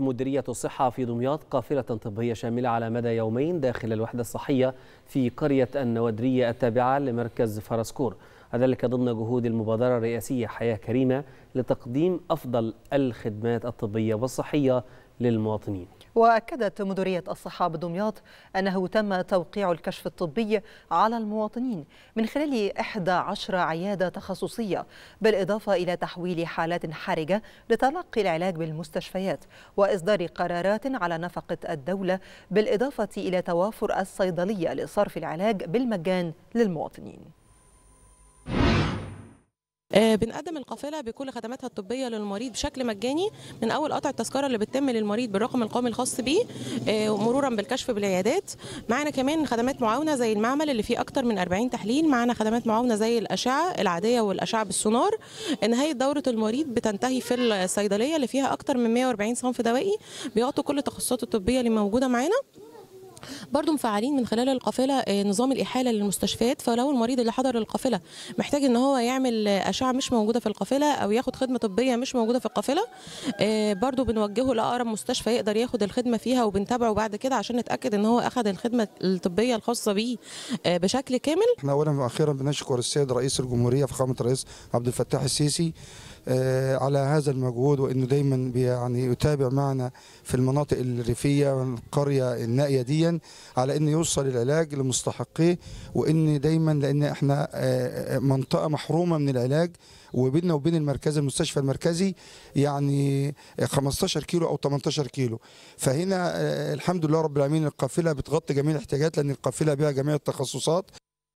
مديرية الصحة في دمياط قافلة طبية شاملة على مدى يومين داخل الوحدة الصحية في قرية النوادرية التابعة لمركز فرسكور وذلك ضمن جهود المبادرة الرئاسية حياة كريمة لتقديم أفضل الخدمات الطبية والصحية للمواطنين وأكدت مديرية الصحة بدمياط أنه تم توقيع الكشف الطبي على المواطنين من خلال 11 عيادة تخصصية بالإضافة إلى تحويل حالات حرجة لتلقي العلاج بالمستشفيات وإصدار قرارات على نفقة الدولة بالإضافة إلى توافر الصيدلية لصرف العلاج بالمجان للمواطنين آه، بنقدم القافله بكل خدماتها الطبيه للمريض بشكل مجاني من اول قطع التذكره اللي بتتم للمريض بالرقم القومي الخاص بيه آه، مرورا بالكشف بالعيادات معانا كمان خدمات معاونه زي المعمل اللي فيه اكتر من 40 تحليل معانا خدمات معاونه زي الاشعه العاديه والاشعه بالسونار نهايه دوره المريض بتنتهي في الصيدليه اللي فيها اكتر من 140 صنف دوائي بيغطوا كل التخصصات الطبيه اللي موجوده معانا برضو مفعلين من خلال القافله آه، نظام الاحاله للمستشفيات فلو المريض اللي حضر القافله محتاج ان هو يعمل اشعه مش موجوده في القافله او ياخد خدمه طبيه مش موجوده في القافله آه، برضو بنوجهه لاقرب مستشفى يقدر ياخد الخدمه فيها وبنتابعه بعد كده عشان نتاكد ان هو اخذ الخدمه الطبيه الخاصه بيه آه، بشكل كامل احنا اولا واخيرا بنشكر السيد رئيس الجمهوريه فخامه الرئيس عبد الفتاح السيسي آه، على هذا المجهود وانه دايما يعني يتابع معنا في المناطق الريفيه والقريه النائيه دي على ان يوصل العلاج لمستحقيه وان دايما لان احنا آه، آه، منطقه محرومه من العلاج وبيننا وبين المركز المستشفى المركزي يعني 15 كيلو او 18 كيلو فهنا الحمد لله رب العالمين القافله بتغطي جميع الاحتياجات لان القافله بها جميع التخصصات